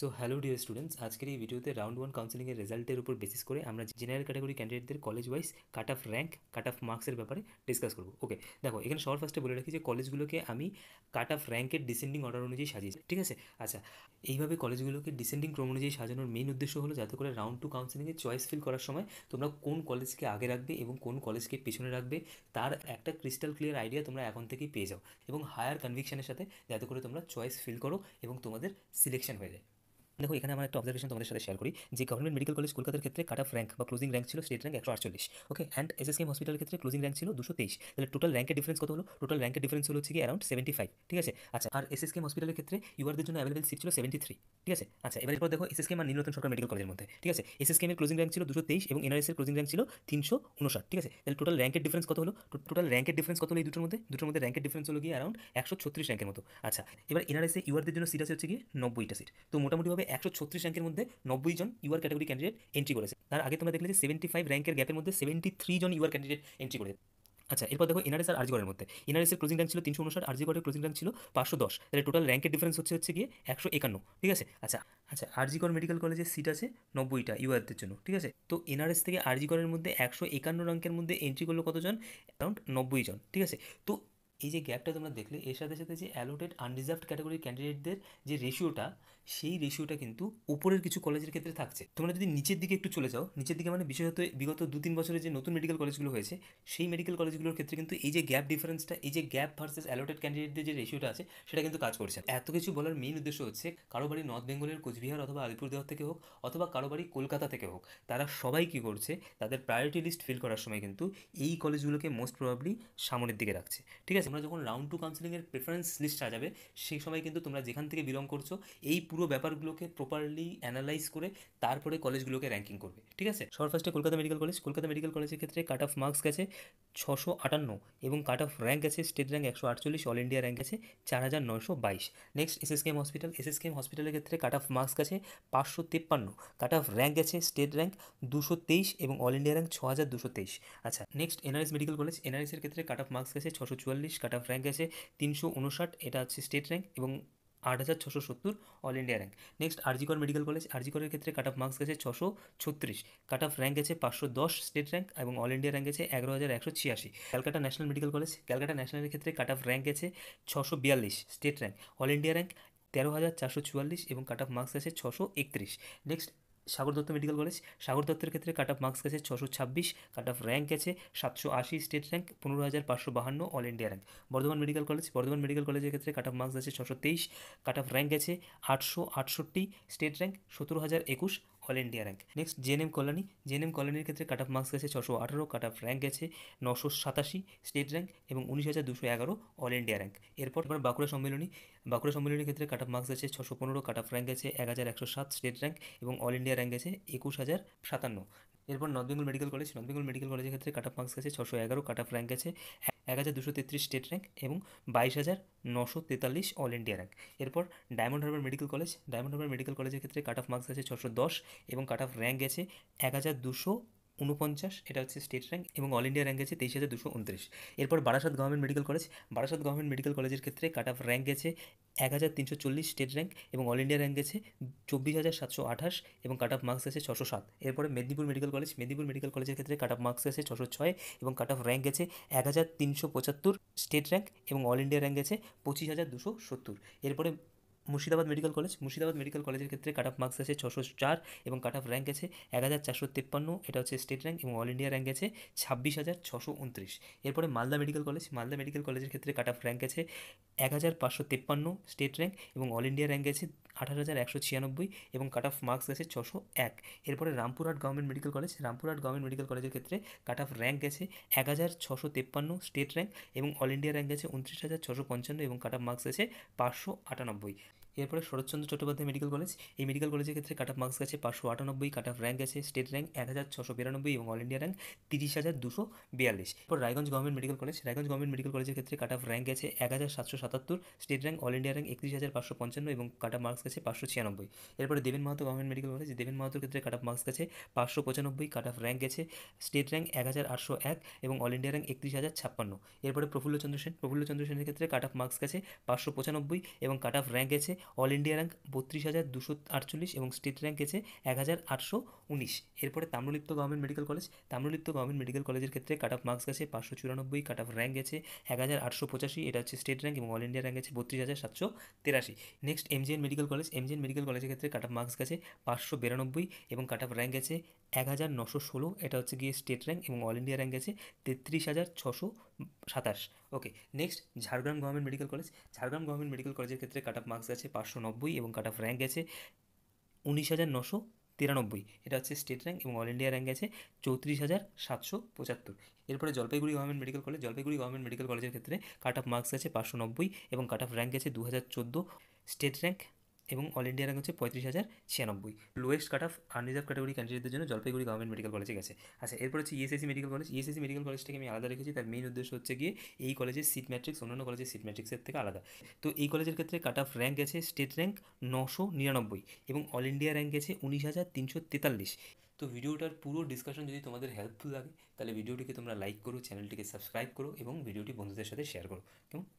so hello dear students আজকের এই ভিডিওতে রাউন্ড ওয়ান কাউন্সিলিংয়ের রেজাল্টের উপর বেসিস করে আমরা জেনারেল ক্যাটাগরি ক্যান্ডিডেটদের college wise cut off rank cut off মার্কসের ব্যাপারে ডিসকাস করবো ওকে দেখো এখানে সবার ফার্স্টে বলে রাখি যে কলেজগুলোকে আমি কাট অফ র্যাঙ্কের ডিসেন্ডিং অর্ডার অনুযায়ী সাজিয়েছি ঠিক আছে আচ্ছা এইভাবে কলেজগুলোকে ডিসেন্ডিং ক্রম অনুযায়ী সাজানোর মেইন উদ্দেশ্য হলো যাতে করে রাউন্ড টু কাউন্সিলিংয়ে চয়েস ফিল করার সময় তোমরা কোন কলেজকে আগে রাখবে এবং কোন কলেজকে পিছনে রাখবে তার একটা ক্রিস্টাল ক্লিয়ার আইডিয়া তোমরা এখন থেকেই পেয়ে যাও এবং হায়ার কনভিকশনের সাথে যাতে করে তোমরা চয়েস ফিল করো এবং তোমাদের সিলেকশন হয়ে যায় দেখো এখানে আমার একটা অবজারভেশন তোমাদের সাথে শেয়ার করি যে গভর্নমেন্ট মেডিকেল কলেজ কলকাতার ক্ষেত্রে কাট অফ র্যাঙ্ক বা ক্লোজিং র্যাঙ্ক ছিল স্টেট র্যাঙ্ক একশো আটচল্লিশ okay and S S KM হসপিটালের ক্ষেত্রে ক্লোজিং র্যাঙ্ক ছিল দুশো তেইশ তাহলে টোটাল র্যাঙ্কের ডিফারেন্স কত হলো টোটাল র্যাঙ্কের ডিফারেন্স হলো হচ্ছে কি অ্যারাউন্ড সেভেন্টি ফাইভ ঠিক আছে আচ্ছা আর এস এস কেম হসপিটালের ক্ষেত্রে ইউআরদের জন্য অ্যাভেলেবল সিট ছিল সেভেন্টি থ্রি ঠিক আছে আচ্ছা এবার এরপর দেখো এস এস কেম আর নিরতন সরকার মেডিকেল কলেজের মধ্যে ঠিক আছে এস এস কেমের ক্লোজিং র্যাঙ্ক ছিল দুশো তেইশ এবং এনআরএস এর ক্লোজিং র্যাঙ্ক ছিল তিনশো উনষাট ঠিক আছে তাহলে টোটাল র্যাঙ্কের ডিফারেন্স কত হলো টোটাল র্যাঙ্কের ডিফারেন্স কত হলো এই দুটোর মধ্যে দুটোর মধ্যে র্যাঙ্কের ডিফারেন্স হলো গিয়ে অ্যারাউন্ড একশো ছত্রিশ র্যাঙ্কের মতো আচ্ছা এবার এ ইউরদের জন্য সিট আছে হচ্ছে কি নব্বইটা সিট তো মোটামুটিভাবে একশো ছত্রিশ র্যাঙ্কের মধ্যে নব্বই জন ইউআর ক্যাটাগরি ক্যান্ডিডেট এন্ট্রি করেছে তার আগে তোমরা দেখলে যে সেভেন্টি ফাইভ র্যাঙ্কের গ্যাপের মধ্যে সেভেন্টি থ্রি জন ইউআর ক্যান্ডিডেট এন্ট্রি করেছে আচ্ছা এরপর দেখো এনআরএস আর আর্জিগড়ের মধ্যে এনআরএসের ক্লোজিং র্যাঙ্ক ছিল তিনশো উনষাট আর্জিগড়ের ক্লোজিং র্যাঙ্ক ছিল পাঁচশো দশ তাহলে টোটাল র্যাঙ্কের ডিফারেন্স হচ্ছে হচ্ছে গিয়ে একশো একান্ন ঠিক আছে আচ্ছা আচ্ছা আর্জিগড় মেডিকেল কলেজে সিট আছে নব্বইটা ইউআরদের জন্য ঠিক আছে তো এনআরএস থেকে আর্জিগড়ের মধ্যে একশো একান্ন র্যাঙ্কের মধ্যে এন্ট্রি করলো কতজন অ্যারাউন্ড নব্বই জন ঠিক আছে তো এই যে গ্যাপটা তোমরা দেখলে এর সাথে সাথে যে অ্যালোটেড আনরিজার্ভড ক্যাটাগরির ক্যান্ডিডেটদের যে রেশিওটা সেই রেশিওটা কিন্তু উপরের কিছু কলেজের ক্ষেত্রে থাকছে তোমরা যদি নিচের দিকে একটু চলে যাও নিচের দিকে মানে বিশেষত বিগত দু তিন বছরে যে নতুন মেডিকেল কলেজগুলো হয়েছে সেই মেডিকেল কলেজগুলোর ক্ষেত্রে কিন্তু এই যে গ্যাপ ডিফারেন্সটা এই যে গ্যাপ ভার্সেস অ্যালোটেড ক্যান্ডিডেটদের যে রেশিওটা আছে সেটা কিন্তু কাজ করছে এত কিছু বলার মেইন উদ্দেশ্য হচ্ছে কারো বাড়ি নর্থ বেঙ্গলের কোচবিহার অথবা আলিপুরদুয়ার থেকে হোক অথবা কারো বাড়ি কলকাতা থেকে হোক তারা সবাই কী করছে তাদের প্রায়োরিটি লিস্ট ফিল করার সময় কিন্তু এই কলেজগুলোকে মোস্ট প্রবাবলি সামনের দিকে রাখছে ঠিক আছে আমরা যখন রাউন্ড টু কাউন্সিলিংয়ের প্রেফারেন্স লিস্ট সাজাবে সেই সময় কিন্তু তোমরা যেখান থেকে বিলং করছো এই পুরো ব্যাপারগুলোকে প্রপারলি অ্যানালাইজ করে তারপরে কলেজগুলোকে র্যাঙ্কিং করবে ঠিক আছে সবার ফার্স্টে Kolkata medical college Kolkata medical কলেজের ক্ষেত্রে কাট অফ মার্কস গেছে ছশো আটান্ন এবং কাট অফ র্যাঙ্ক গেছে স্টেট র্যাঙ্ক একশো আটচল্লিশ অল ইন্ডিয়া র্যাঙ্ক গেছে চার হাজার নয়শো বাইশ নেক্সট এসএসকেএম হসপিটাল এসএসকেএম হসপিটালের ক্ষেত্রে কাট অফ মার্কস গেছে পাঁচশো তেপ্পান্ন কাট অফ র্যাঙ্ক গেছে স্টেট র্যাঙ্ক দুশো তেইশ এবং অল ইন্ডিয়া র্যাঙ্ক ছ হাজার দুশো তেইশ আচ্ছা নেক্সট এনআরএস মেডিকেল কলেজ এনআরএসের ক্ষেত্রে কাট অফ মার্কস গেছে ছশো চুয়াল্লিশ কাট অফ র্যাঙ্ক গেছে তিনশো উনষাট এটা হচ্ছে স্টেট র্যাঙ্ক এবং আট হাজার ছশো সত্তর all India rank next RG Kar medical college আরজিকরের ক্ষেত্রে কাট অফ মার্কস গেছে ছশো ছত্রিশ কাট অফ র্যাঙ্ক গেছে পাঁচশো দশ স্টেট র্যাঙ্ক এবং অল ইন্ডিয়া র্যাঙ্ক গেছে এগারো হাজার একশো ছিয়াশি Calcutta national medical college Calcutta ন্যাশনালের ক্ষেত্রে কাট অফ র্যাঙ্ক গেছে ছশো বিয়াল্লিশ state rank all India rank তেরো হাজার চারশো চুয়াল্লিশ এবং কাট অফ মার্কস আছে ছশো একত্রিশ next Sagar Dutta medical college Sagar দত্তের ক্ষেত্রে কাট অফ মার্কস গেছে ছশো ছাব্বিশ কাট অফ র্যাঙ্ক গেছে সাতশো আশি স্টেট র্যাঙ্ক পনেরো হাজার পাঁচশো বাহান্ন all India rank Bardhaman medical college Bardhaman medical কলেজের ক্ষেত্রে কাট অফ মার্কস গেছে ছশো তেইশ কাট অফ র্যাঙ্ক গেছে আটশো আটষট্টি স্টেট র্যাঙ্ক সতেরো হাজার একুশ all India rank next JNM colony JNM কলোনির ক্ষেত্রে কাট অফ মার্কস গেছে ছশো আঠারো কাট অফ র্যাঙ্ক গেছে নশো সাতাশি স্টেট র্যাঙ্ক এবং উনিশ হাজার দুশো এগারো অল ইন্ডিয়া র্যাঙ্ক এরপর এবার বাঁকুড়া সম্মেলনী বাঁকুড়া সম্মেলনীর ক্ষেত্রে কাট অফ মার্কস গেছে ছশো পনেরো কাট অফ র্যাঙ্ক গেছে এক হাজার একশো সাত স্টেট র্যাঙ্ক এবং অল ইন্ডিয়া র্যাঙ্ক গেছে একুশ হাজার সাতান্ন এরপর north Bengal medical college north Bengal medical কলেজের ক্ষেত্রে কাট অফ মার্কস আছে ছশো এগারো কাট অফ র্যাঙ্ক আছে এক হাজার দুশো তেত্রিশ স্টেট র্যাঙ্ক এবং বাইশ হাজার নশো তেতাল্লিশ অল ইন্ডিয়া র্যাঙ্ক এরপর Diamond Harbour medical college Diamond Harbour medical কলেজের ক্ষেত্রে কাট অফ মার্কস আছে ছশো দশ এবং কাট অফ র্যাঙ্ক আছে এক হাজার দুশো উনপঞ্চাশ এটা হচ্ছে স্টেট র্যাঙ্ক এবং অল ইন্ডিয়া র্যাঙ্ক গেছে তেইশ হাজার দুশো উনত্রিশ এরপর Barasat government medical college Barasat government medical কলেজের ক্ষেত্রে কাট অফ র্যাঙ্ক গেছে এক হাজার তিনশো চল্লিশ স্টেট র্যাঙ্ক এবং অল ইন্ডিয়া র্যাঙ্ক গেছে চব্বিশ হাজার সাতশো আঠাশ এবং কাট অফ মার্কস গেছে ছশো সাত এরপরে Medinipur medical college Medinipur medical কলেজের ক্ষেত্রে কাট অফ মার্কস গেছে ছশো ছয় এবং কাট অফ র্যাঙ্ক গেছে এক হাজার তিনশো পঁচাত্তর স্টেট র্যাঙ্ক এবং অল ইন্ডিয়া র্যাঙ্ক গেছে পঁচিশ হাজার দুশো সত্তর এরপরে Murshidabad medical college Murshidabad medical কলেজের ক্ষেত্রে কাট অফ মার্কস আছে ছশো চার এবং কাট অফ র্যাঙ্ক আছে এক হাজার চারশো তেপ্পান্ন এটা হচ্ছে স্টেট র্যাঙ্ক এবং অল ইন্ডিয়া র্যাঙ্ক আছে ছাব্বিশ হাজার ছশো উনত্রিশ এরপরে Malda medical college Malda medical কলেজের ক্ষেত্রে কাট অফ র্যাঙ্ক আছে এক হাজার পাঁচশো তেপ্পান্ন স্টেট র্যাঙ্ক এবং অল ইন্ডিয়া র্যাঙ্ক গেছে আঠারো হাজার একশো ছিয়ানব্বই এবং কাট অফ মার্কস গেছে ছশো এক এরপরে Rampurhat government medical college Rampurhat government medical কলেজের ক্ষেত্রে কাট অফ র্যাঙ্ক গেছে এক হাজার ছশো তেপ্পান্ন স্টেট র্যাঙ্ক এবং অল ইন্ডিয়া র্যাঙ্ক গেছে উনত্রিশ হাজার ছশো পঞ্চান্ন এবং কাট অফ মার্কস গেছে পাঁচশো আটানব্বই এরপরে শরৎচন্দ্র চট্টোপাধ্যায় মেডিকেল কলেজ এই মেডিকেল কলেজের ক্ষেত্রে কাট অফ মার্কস গেছে পাঁচশো আটানব্বই কাট অফ র্যাঙ্ক গেছে স্টেট র্যাঙ্ক এক হাজার ছশো বিরানব্বই এবং অল ইন্ডিয়া র্যাঙ্ক তিরিশ হাজার দুশো বিয়াল্লিশ এরপর Raiganj government medical college Raiganj government medical কলেজের ক্ষেত্রে কাট অফ র্যাঙ্ক গেছে এক হাজার সাতশো সাতাত্তর state rank all India rank একত্রিশ হাজার পাঁচশো পঞ্চান্ন এবং কাট অফ মার্কস গেছে পাঁচশো ছিয়ানব্বই এরপরে দেবেন মাহাতো গভর্নমেন্ট মেডিকেল কলেজ দেবেন মাহাতোর ক্ষেত্রে কাট অফ মার্কস গেছে পাঁচশো পঁচানব্বই কাট অফ র্যাঙ্ক গেছে স্টেট র্যাঙ্ক এক হাজার আটশো এক এবং অল ইন্ডিয়া র্যাঙ্ক একত্রিশ হাজার ছাপ্পান্ন এরপরে প্রফুল্ল চন্দ্র সেন চন্দ্র সেনের ক্ষেত্রে কাট অফ মার্কস গেছে পাঁচশো পঁচানব্বই এবং কাট অফ র্যাঙ্ক গেছে অল ইন্ডিয়া র্যাঙ্ক বত্রিশ হাজার দুশো আটচল্লিশ এবং স্টেট র্যাঙ্ক গেছে এক হাজার আটশো উনিশ এরপরে Tamralipta government medical college Tamralipta government medical কলেজের ক্ষেত্রে কাট অফ মার্কস গেছে পাঁচশো চুরানব্বই কাট অফ র্যাঙ্ক গেছে এক হাজার আটশো পঁচাশি এটা হচ্ছে স্টেট র্যাঙ্ক এবং অল ইন্ডিয়া র্যাঙ্ক গেছে বত্রিশ হাজার সাতশো তেরাশি next MGN medical college MGN medical কলেজের ক্ষেত্রে কাট অফ মার্কস গেছে পাঁচশো বিরানব্বই এবং কাট অফ র্যাঙ্ক গেছে এক হাজার নশো ষোলো এটা হচ্ছে গিয়ে স্টেট র্যাঙ্ক এবং অল ইন্ডিয়া র্যাঙ্ক আছে তেত্রিশ হাজার ছশো সাতাশ okay next Jhargram government medical college Jhargram government medical কলেজের ক্ষেত্রে কাট অফ মার্কস আছে পাঁচশো নব্বই এবং কাট অফ র্যাঙ্ক আছে উনিশ হাজার নশো তিরানব্বই এটা হচ্ছে স্টেট র্যাঙ্ক এবং অল ইন্ডিয়া র্যাঙ্ক আছে চৌত্রিশ হাজার সাতশো পঁচাত্তর এরপরে Jalpaiguri government medical college Jalpaiguri government medical কলেজের ক্ষেত্রে কাট অফ মার্কস আছে পাঁচশো নব্বই এবং কাট অফ র্যাঙ্ক আছে দু হাজার চোদ্দো স্টেট র্যাঙ্ক এবং অল ইন্ডিয়া র্যাঙ্ক হচ্ছে পঁয়ত্রিশ হাজার ছিয়ানব্বই lowest cut off unreserved category ক্যান্ডিডেটের জন্য জলপাইগুড়ি গভর্নমেন্ট মেডিকেল কলেজে গেছে আচ্ছা এরপর হচ্ছে ESIC medical college ESIC medical কলেজটাকে আমি আলাদা রেখেছি তার মেইন উদ্দেশ্য হচ্ছে গিয়ে এই কলেজের সিট ম্যাট্রিক্স অন্যান্য কলেজের সিট ম্যাট্রিক্সের থেকে আলাদা তো এই কলেজের ক্ষেত্রে কাট অফ র্যাঙ্ক গেছে স্টেট র্যাঙ্ক নশো নিরানব্বই এবং অল ইন্ডিয়া র্যাঙ্ক গেছে উনিশ হাজার তিনশো তেতাল্লিশ তো ভিডিওটার পুরো ডিসকাশন যদি তোমাদের হেল্পফুল লাগে তাহলে ভিডিওটিকে তোমরা লাইক করো চ্যানেলটিকে সাবস্ক্রাইব করো এবং ভিডিওটি বন্ধুদের সাথে শেয়ার করো কেমন